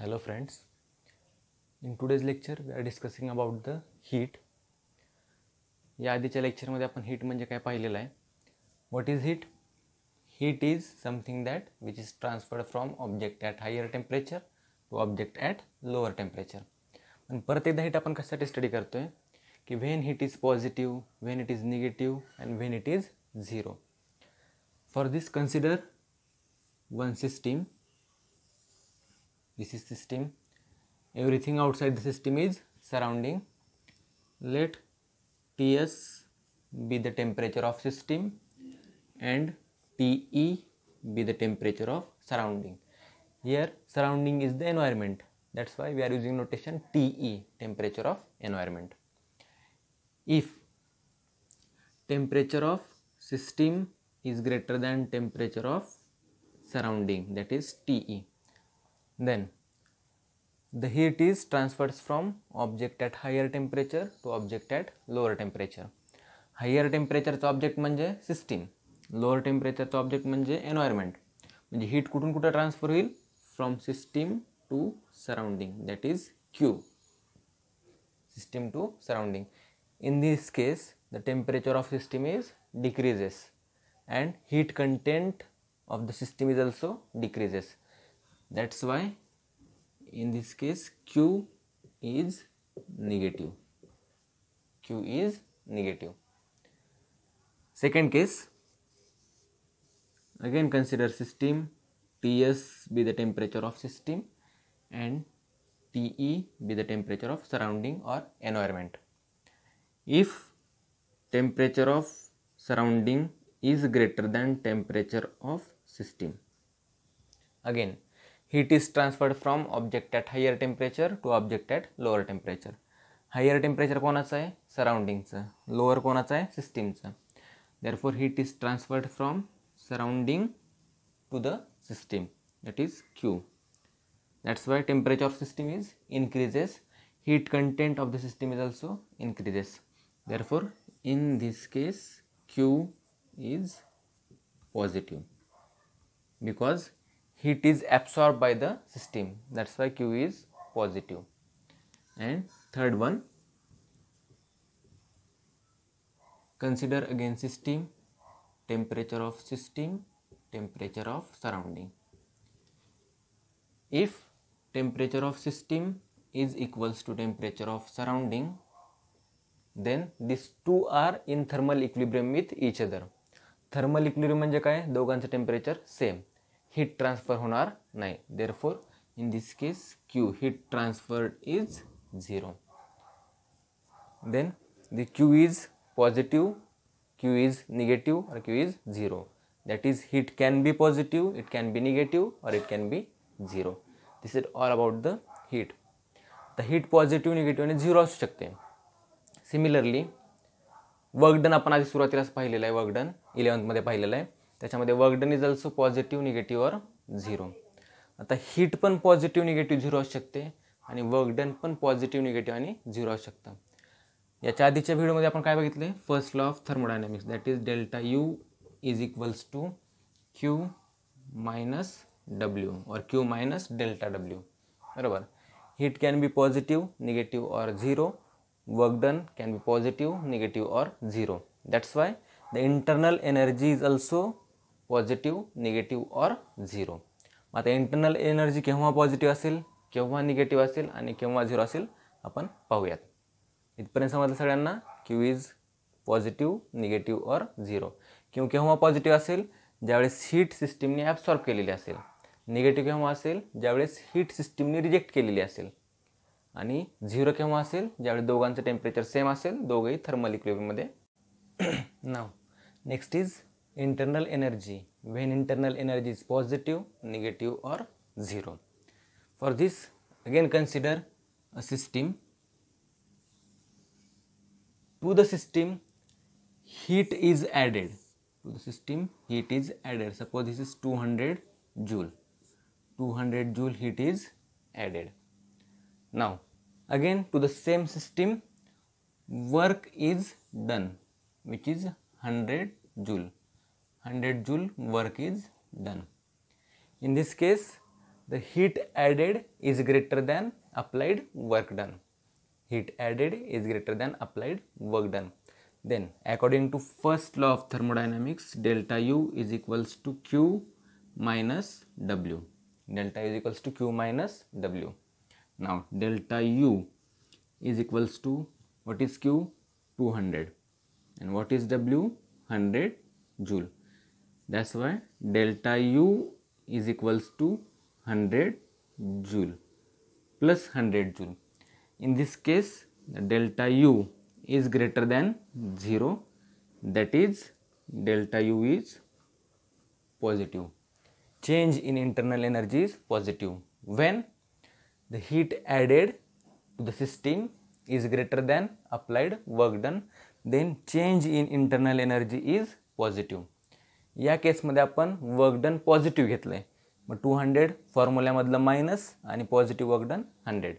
Hello friends in today's lecture we are discussing about the heat या आधीच्या लेक्चरमध्ये आपण हीट म्हणजे काय पाहिलेलं आहे what is heat heat is something that which is transferred from object at higher temperature to object at lower temperature पण परत एकदा हीट आपण कशासाठी स्टडी करतो आहे की when heat is positive when it is negative and when it is zero for this consider one system this is system everything outside the system is surrounding let ts be the temperature of system and te be the temperature of surrounding here surrounding is the environment that's why we are using notation te temperature of environment if temperature of system is greater than temperature of surrounding that is te then the heat is transferred from object at higher temperature to object at lower temperature higher temperature object manje system lower temperature object manje environment manje heat kutun kuta transfer will from system to surrounding that is q system to surrounding in this case the temperature of system is decreases and heat content of the system is also decreases that's why in this case q is negative q is negative second case again consider system ts be the temperature of system and te be the temperature of surrounding or environment if temperature of surrounding is greater than temperature of system again heat is transferred from object at higher temperature to object at lower temperature higher temperature कोनाचा आहे surrounding चा lower कोनाचा आहे system therefore heat is transferred from surrounding to the system that is q that's why temperature of system is increases heat content of the system is also increases therefore in this case q is positive because heat is absorbed by the system that's why q is positive and third one consider again system temperature of system temperature of surrounding if temperature of system is equals to temperature of surrounding then these two are in thermal equilibrium with each other thermal equilibrium म्हणजे काय दोघांचं temperature same. Heat transfer होणार नाही therefore in this case Q heat transfer is zero then the Q is positive Q is negative or Q is zero that is heat can be positive it can be negative or it can be zero this is all about the heat the heat positive negative आणि zero असू शकते similarly work done आपण आधी सुरुवातीलाच पाहिलेलं आहे work done इलेवन्थमध्ये पाहिलेलं आहे त्याच्यामध्ये work done is also positive negative or zero आता हीट पण पॉझिटिव्ह निगेटिव्ह झिरो असू शकते आणि वर्क डन पण पॉझिटिव्ह निगेटिव्ह आणि झिरो असू शकतं याच्या आधीच्या व्हिडिओमध्ये आपण काय बघितले first law of thermodynamics that is delta U is equals to Q minus W or Q minus delta W बरोबर heat can be positive negative or zero work done can be positive negative or zero that's why the internal energy is also positive negative or zero मग आता internal energy केव्हा positive असेल केव्हा negative असेल आणि केव्हा zero असेल आपण पाहूयात इथपर्यंत समजलं सगळ्यांना Q is positive negative or zero किंवा केव्हा पॉझिटिव्ह असेल ज्यावेळेस हीट सिस्टीमने ॲब्सॉर्ब केलेली असेल निगेटिव्ह केव्हा असेल ज्यावेळेस हीट सिस्टीमने रिजेक्ट केलेली असेल आणि झिरो केव्हा असेल ज्यावेळेस दोघांचं टेम्परेचर सेम असेल दोघंही थर्मल इक्विपमध्ये now next is internal energy when internal energy is positive, negative or 0. For this again consider a system. To the system heat is added. To the system heat is added. Suppose this is 200 joule. 200 joule heat is added. Now again to the same system work is done which is 100 joule 100 joule work is done. In this case, the heat added is greater than applied work done. Heat added is greater than applied work done. Then according to first law of thermodynamics, delta U is equals to Q minus W. Delta is equals to Q minus W. Now delta U is equals to what is Q? 200 and what is W? 100 joule that's why delta u is equals to 100 joule plus 100 joule in this case delta u is greater than 0 that is delta u is positive change in internal energy is positive when the heat added to the system is greater than applied work done then change in internal energy is positive या केसमध्ये आपण work done positive घेतलं आहे मग two hundred फॉर्म्युल्यामधलं minus आणि positive work done hundred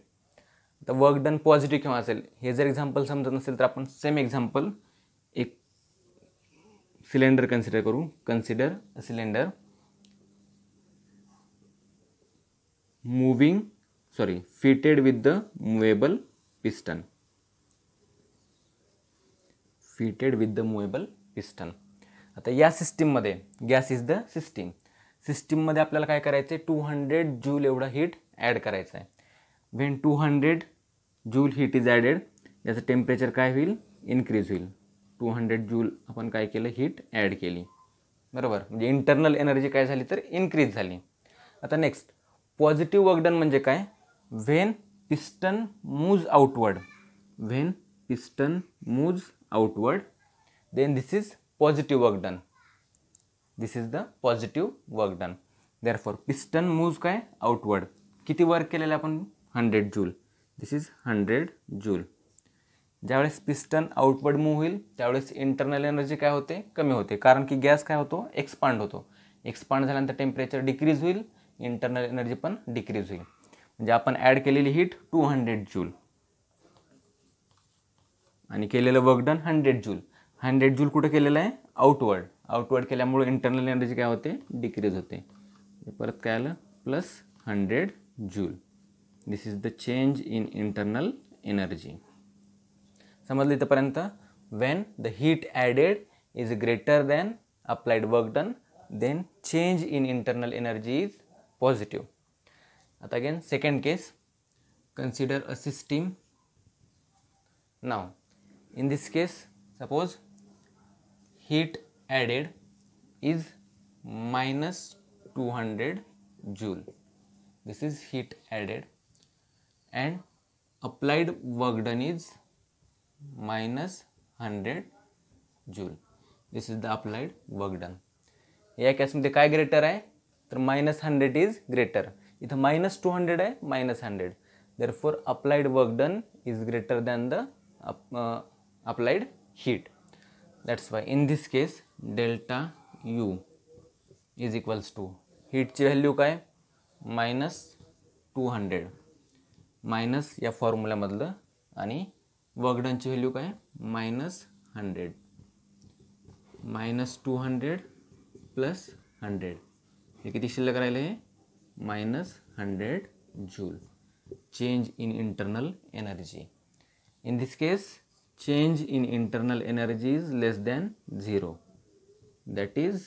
आता work done positive किंवा असेल हे जर एक्झाम्पल समजत नसेल तर आपण सेम एक्झाम्पल एक सिलेंडर कन्सिडर करू consider cylinder moving sorry fitted with the movable piston fitted with the movable piston आता या सिस्टीममध्ये गॅस इज द सिस्टीम सिस्टीममध्ये आपल्याला काय करायचं आहे टू हंड्रेड जूल एवढा हीट ॲड करायचा आहे when two hundred joule heat is added याचं टेम्परेचर काय होईल इन्क्रीज होईल टू हंड्रेड जूल आपण काय केलं हीट ॲड केली बरोबर म्हणजे इंटरनल एनर्जी काय झाली तर इन्क्रीज झाली आता नेक्स्ट पॉझिटिव्ह वर्कडन म्हणजे काय when piston moves outward when piston moves outward then this is positive work this is the positive positive therefore piston moves काय आउटवर्ड किती वर्क केलेलं आपण hundred joule this is hundred joule ज्यावेळेस piston outward move होईल त्यावेळेस internal energy काय होते कमी होते कारण की गॅस काय होतो एक्सपांड होतो एक्सपांड झाल्यानंतर टेम्परेचर डिक्रीज होईल इंटरनल एनर्जी पण डिक्रीज होईल म्हणजे आपण ॲड केलेली हीट टू हंड्रेड जूल आणि केलेलं work done hundred joule hundred joule कुठं केलेलं आहे आउटवर्ड आउटवर्ड केल्यामुळे इंटरनल एनर्जी काय होते डिक्रीज होते परत काय आलं plus hundred joule this is the change in internal energy समजलं इथंपर्यंत when the heat added is greater than applied work done then change in internal energy is positive आता again second case consider a system now in this case suppose heat added is minus 200 joule this is heat added and applied work done is minus 100 joule this is the applied work done ya ka samjhe kay greater hai tar minus 100 is greater ithe minus 200 hai minus 100 therefore applied work done is greater than the applied heat that's why in this case delta U is equals to हीटची value काय minus two hundred minus या फॉर्म्युल्यामधलं आणि वगडनची value काय minus hundred minus two hundred plus hundred हे किती शिल्लक राहिलं आहे minus hundred joule change in internal energy in this case change in internal energy is less than zero that is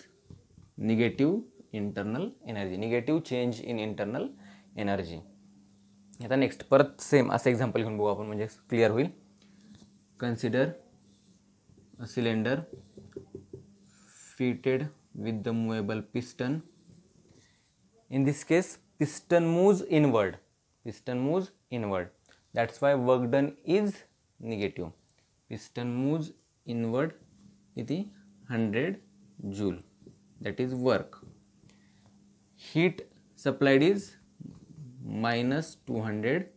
negative internal energy negative change in internal energy आता next परत same असं example घेऊन बघू आपण म्हणजे clear होईल consider cylinder fitted with the movable piston in this case piston moves inward piston moves inward that's why work done is negative piston moves inward इति hundred joule that is work heat supplied is minus two hundred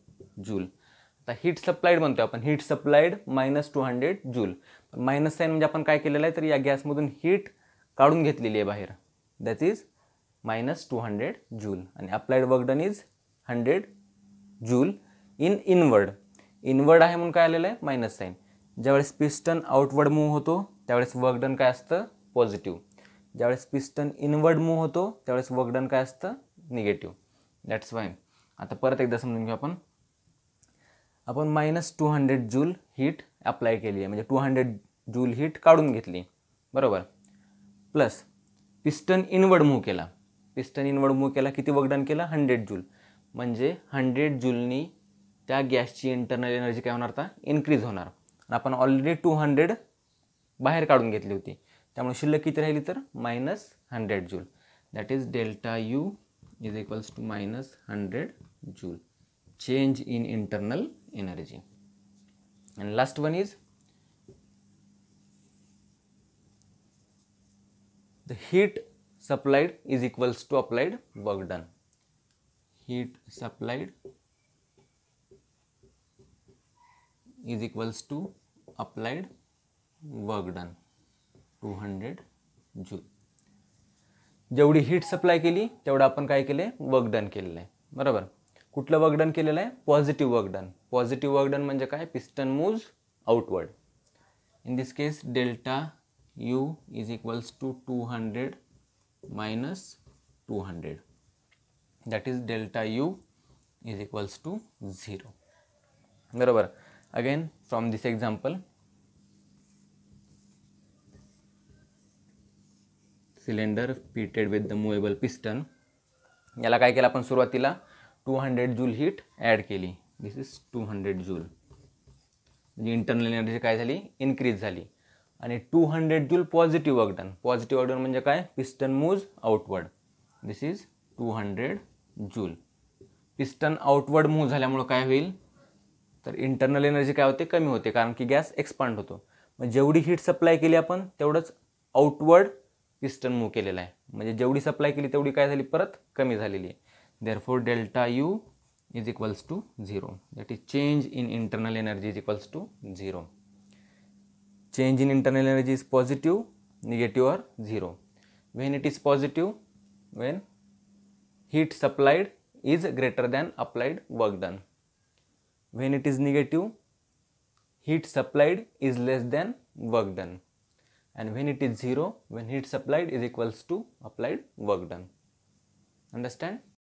joule आता heat supplied म्हणतो आपण heat supplied minus two hundred joule minus sign म्हणजे आपण काय केलेलं आहे तर या गॅसमधून हीट काढून घेतलेली आहे बाहेर that is minus two hundred joule आणि applied work done is hundred joule in inward inward आहे म्हणून काय आलेलं आहे मायनस साईन ज्यावेळेस पिस्टन आउटवर्ड मूव्ह होतो त्यावेळेस वर्कडन काय असतं पॉझिटिव्ह ज्यावेळेस पिस्टन इनवर्ड मूव्ह होतो त्यावेळेस वर्कडन काय असतं निगेटिव्ह दॅट्स वाय आता परत एकदा समजून घेऊ आपण आपण minus two hundred joule heat apply केली आहे म्हणजे टू हंड्रेड जूल हीट काढून घेतली बरोबर प्लस पिस्टन इनवर्ड मूव्ह केला पिस्टन इनवर्ड मूव्ह केला किती वर्कडन केला हंड्रेड जूल म्हणजे हंड्रेड जूलनी त्या गॅसची इंटरनल एनर्जी काय होणार आता इन्क्रीज होणार आपण ऑलरेडी टू हंड्रेड बाहेर काढून घेतली होती त्यामुळे शिल्लक किती राहिली तर minus hundred joule that is delta U is equals to minus hundred joule change in internal energy and last one is the heat supplied is equals to applied work done heat supplied is equals to applied work done two hundred joule जेवढी heat supply केली तेवढं आपण काय केले work done केलेलं आहे बरोबर कुठलं वर्क डन केलेलं आहे positive work done positive work done म्हणजे काय piston moves outward in this case delta U is equals to two hundred minus two hundred that is delta U is equals to zero बरोबर again from this example cylinder fitted with the movable piston याला काय केलं आपण सुरुवातीला two hundred joule heat add केली this is two hundred joule म्हणजे internal energy काय झाली इन्क्रीज झाली आणि two hundred joule positive work done positive work done म्हणजे काय piston moves outward this is two hundred joule piston outward move झाल्यामुळं काय होईल तर इंटरनल एनर्जी काय होते कमी होते कारण की गॅस एक्सपांड होतो मग जेवढी हीट सप्लाय केली आपण तेवढंच आउटवर्ड पिस्टन मूव्ह केलेलं आहे म्हणजे जेवढी सप्लाय केली तेवढी काय झाली परत कमी झालेली आहे therefore delta U is equals to zero that is change in internal energy is equals to zero change in internal energy is positive negative or zero when it is positive when heat supplied is greater than applied work done when it is negative heat supplied is less than work done and when it is 0 when heat supplied is equals to applied work done understand